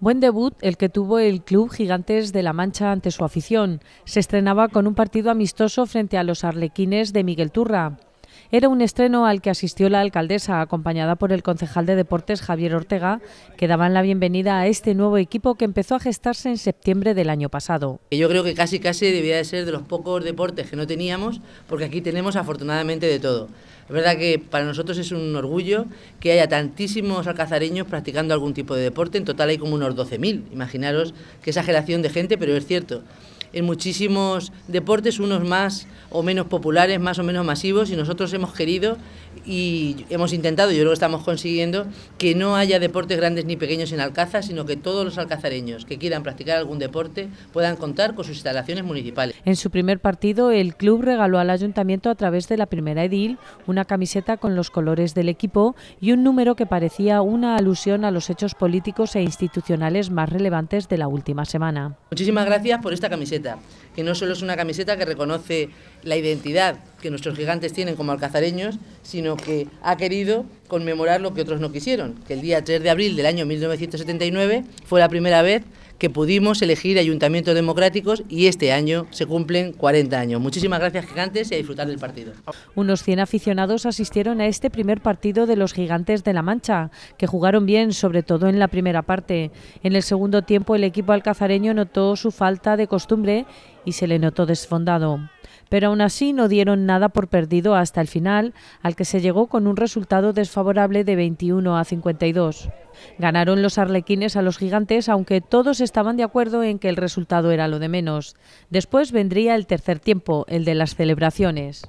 Buen debut el que tuvo el club Gigantes de la Mancha ante su afición. Se estrenaba con un partido amistoso frente a los Arlequines de Miguel Turra. Era un estreno al que asistió la alcaldesa, acompañada por el concejal de deportes Javier Ortega, que daban la bienvenida a este nuevo equipo que empezó a gestarse en septiembre del año pasado. Yo creo que casi casi debía de ser de los pocos deportes que no teníamos, porque aquí tenemos afortunadamente de todo. Es verdad que para nosotros es un orgullo que haya tantísimos alcazareños practicando algún tipo de deporte. En total hay como unos 12.000. Imaginaros qué exageración de gente, pero es cierto en muchísimos deportes, unos más o menos populares, más o menos masivos, y nosotros hemos querido y hemos intentado, yo creo que estamos consiguiendo, que no haya deportes grandes ni pequeños en Alcázar, sino que todos los alcazareños que quieran practicar algún deporte puedan contar con sus instalaciones municipales. En su primer partido, el club regaló al ayuntamiento a través de la primera edil una camiseta con los colores del equipo y un número que parecía una alusión a los hechos políticos e institucionales más relevantes de la última semana. Muchísimas gracias por esta camiseta que no solo es una camiseta que reconoce la identidad, que nuestros gigantes tienen como alcazareños, sino que ha querido conmemorar lo que otros no quisieron, que el día 3 de abril del año 1979 fue la primera vez que pudimos elegir ayuntamientos democráticos y este año se cumplen 40 años. Muchísimas gracias gigantes y a disfrutar del partido. Unos 100 aficionados asistieron a este primer partido de los gigantes de La Mancha, que jugaron bien, sobre todo en la primera parte. En el segundo tiempo el equipo alcazareño notó su falta de costumbre y se le notó desfondado pero aún así no dieron nada por perdido hasta el final, al que se llegó con un resultado desfavorable de 21 a 52. Ganaron los arlequines a los gigantes, aunque todos estaban de acuerdo en que el resultado era lo de menos. Después vendría el tercer tiempo, el de las celebraciones.